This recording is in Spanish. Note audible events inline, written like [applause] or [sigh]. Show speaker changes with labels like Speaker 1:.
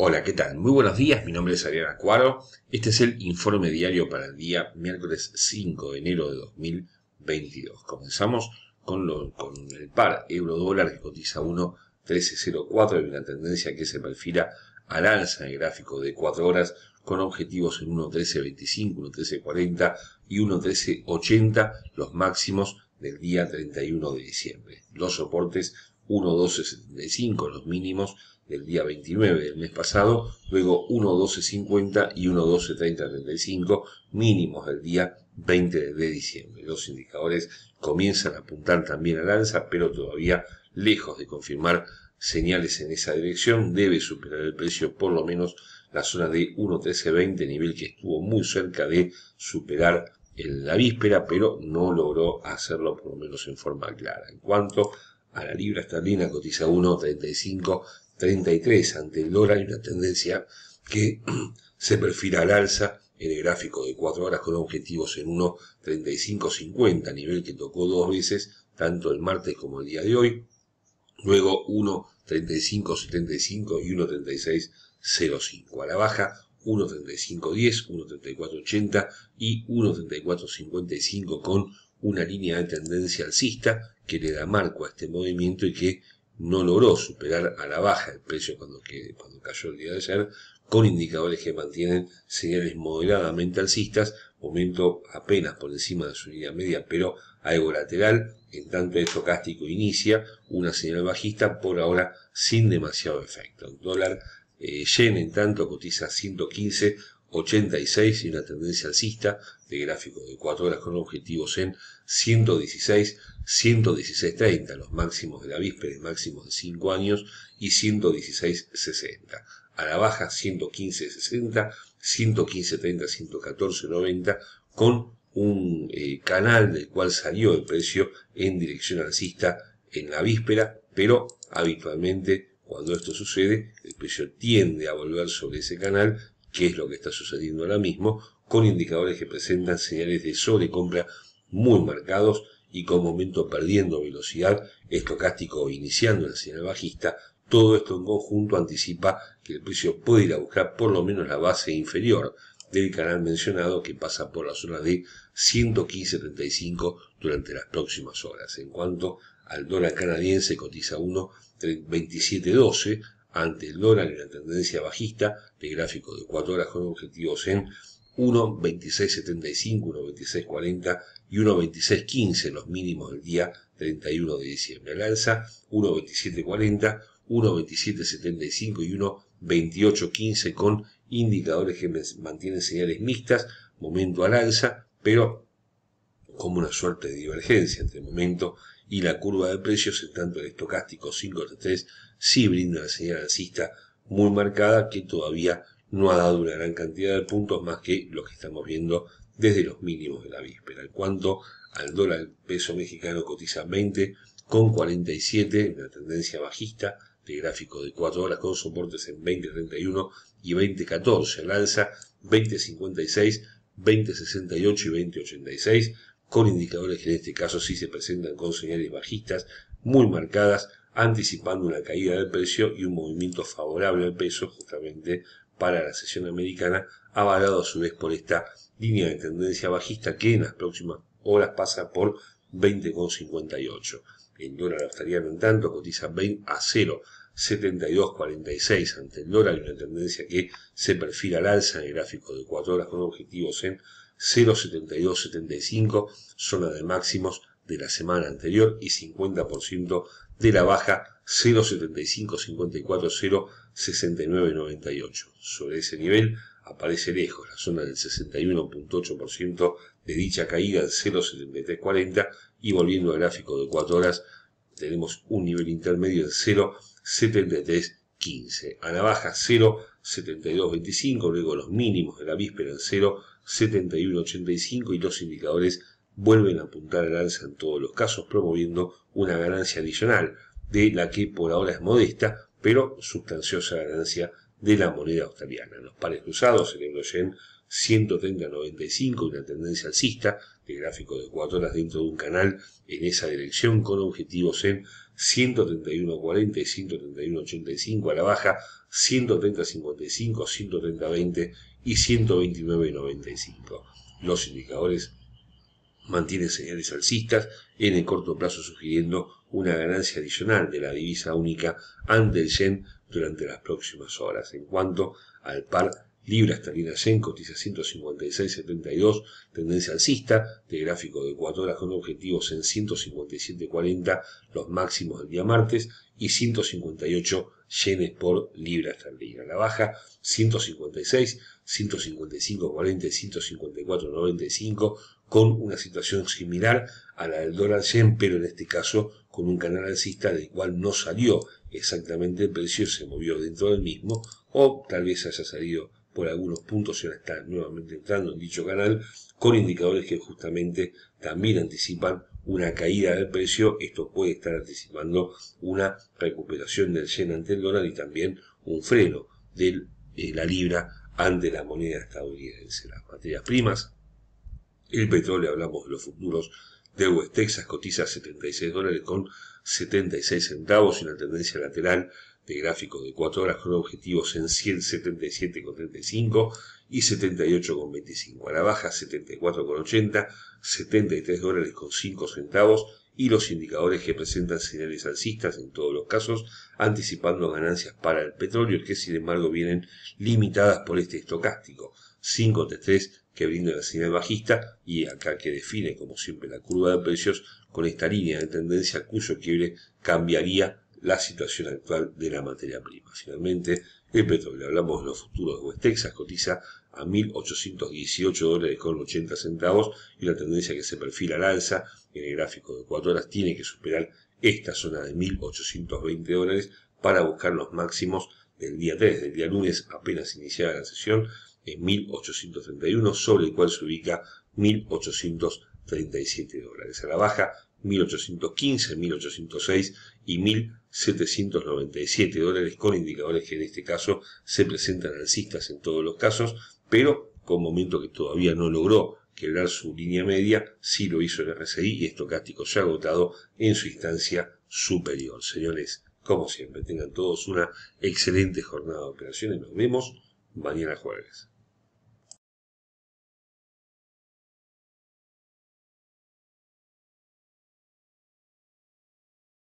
Speaker 1: Hola, ¿qué tal? Muy buenos días, mi nombre es Adriana Cuaro. Este es el informe diario para el día miércoles 5 de enero de 2022. Comenzamos con, el par euro-dólar que cotiza 1.1304 y una tendencia que se perfila al alza en el gráfico de 4 horas con objetivos en 1.1325, 1.1340 y 1.1380, los máximos del día 31 de diciembre. Los soportes 1.1275, los mínimos del día 29 del mes pasado, luego 1.12.50 y 1.12.30.35 mínimos del día 20 de diciembre. Los indicadores comienzan a apuntar también al alza, pero todavía lejos de confirmar señales en esa dirección, debe superar el precio por lo menos la zona de 1.1320, nivel que estuvo muy cerca de superar en la víspera, pero no logró hacerlo por lo menos en forma clara. En cuanto a la libra esterlina, cotiza 1.35 33 ante el dólar y una tendencia que [clears throat] se perfila al alza en el gráfico de 4 horas con objetivos en 1.3550, nivel que tocó dos veces, tanto el martes como el día de hoy. Luego 1.3575 y 1.3605. A la baja 1.3510, 1.3480 y 1.3455 con una línea de tendencia alcista que le da marco a este movimiento y que no logró superar a la baja el precio cuando, cuando cayó el día de ayer, con indicadores que mantienen señales moderadamente alcistas, momento apenas por encima de su línea media, pero algo lateral, en tanto estocástico inicia una señal bajista, por ahora sin demasiado efecto. El dólar eh, en tanto, cotiza 115,86 y una tendencia alcista, de gráfico de 4 horas con objetivos en 116, 116, 30, los máximos de la víspera, y máximos de 5 años, y 116, 60. A la baja 115, 60, 115, 30, 114, 90, con un eh, canal del cual salió el precio en dirección alcista en la víspera, pero habitualmente cuando esto sucede, el precio tiende a volver sobre ese canal, que es lo que está sucediendo ahora mismo, con indicadores que presentan señales de sobrecompra muy marcados y con momento perdiendo velocidad estocástico iniciando la señal bajista, todo esto en conjunto anticipa que el precio puede ir a buscar por lo menos la base inferior del canal mencionado que pasa por la zona de 115,35 durante las próximas horas. En cuanto al dólar canadiense cotiza 1.2712 ante el dólar en la tendencia bajista de gráfico de 4 horas con objetivos en 1.2675, 1.2640 y 1.2615 los mínimos del día 31 de diciembre. Al alza 1.2740, 1.2775 y 1.2815 con indicadores que mantienen señales mixtas, momento al alza, pero como una suerte de divergencia entre el momento y la curva de precios, en tanto el estocástico 5 3 sí brinda una señal alcista muy marcada que todavía no ha dado una gran cantidad de puntos más que lo que estamos viendo desde los mínimos de la víspera. En cuanto al dólar, el peso mexicano cotiza 20 con 47, una tendencia bajista de gráfico de 4 horas con soportes en 20.31 y 20.14, al alza 20.56, 20.68 y 20.86, con indicadores que en este caso sí se presentan con señales bajistas muy marcadas, anticipando una caída del precio y un movimiento favorable al peso justamente para la sesión americana, avalado a su vez por esta línea de tendencia bajista que en las próximas horas pasa por 20,58. El dólar australiano, en tanto, cotiza 20 a 0,7246 ante el dólar y una tendencia que se perfila al alza en el gráfico de 4 horas con objetivos en 0.7275, zona de máximos de la semana anterior y 50% de la baja 075 54 Sobre ese nivel aparece lejos la zona del 61.8% de dicha caída del 0.7340 y volviendo al gráfico de 4 horas tenemos un nivel intermedio del 0.7315 a la baja 0.7225 luego los mínimos de la víspera en 0.7185 y los indicadores vuelven a apuntar al alza en todos los casos promoviendo una ganancia adicional de la que por ahora es modesta, pero sustanciosa ganancia de la moneda australiana. los pares cruzados, el euro-yen una tendencia alcista de gráfico de 4 horas dentro de un canal en esa dirección con objetivos en 131.40 y 131.85 a la baja, 130.55, 130.20 y 129.95. Los indicadores mantiene señales alcistas, en el corto plazo sugiriendo una ganancia adicional de la divisa única ante el yen durante las próximas horas. En cuanto al par libra esterlina yen cotiza 156.72, tendencia alcista de gráfico de 4 horas con objetivos en 157.40 los máximos del día martes y 158 yenes por libra esterlina. La baja 156, 155.40, 154.95 con una situación similar a la del dólar yen, pero en este caso con un canal alcista del cual no salió exactamente el precio, se movió dentro del mismo, o tal vez haya salido por algunos puntos y ahora está nuevamente entrando en dicho canal, con indicadores que justamente también anticipan una caída del precio, esto puede estar anticipando una recuperación del yen ante el dólar y también un freno de la libra ante la moneda estadounidense. Las materias primas el petróleo, hablamos de los futuros de West Texas, cotiza 76 dólares con 76 centavos y una tendencia lateral de gráficos de 4 horas con objetivos en 177,35 y 78,25. A la baja 74,80, 73 dólares con 5 centavos y los indicadores que presentan señales alcistas en todos los casos, anticipando ganancias para el petróleo que sin embargo vienen limitadas por este estocástico. 5 de 3 que brinda la señal bajista y acá que define, como siempre, la curva de precios con esta línea de tendencia cuyo quiebre cambiaría la situación actual de la materia prima. Finalmente, el petróleo, hablamos de los futuros de West Texas, cotiza a 1.818 dólares con 80 centavos y la tendencia que se perfila al alza en el gráfico de 4 horas tiene que superar esta zona de 1.820 dólares para buscar los máximos del día 3, del día lunes apenas iniciada la sesión en 1831, sobre el cual se ubica 1837 dólares. A la baja, 1815, 1806 y 1797 dólares, con indicadores que en este caso se presentan alcistas en todos los casos, pero con momento que todavía no logró quebrar su línea media, sí lo hizo el RSI y estocástico ha agotado en su instancia superior. Señores, como siempre, tengan todos una excelente jornada de operaciones. Nos vemos mañana jueves.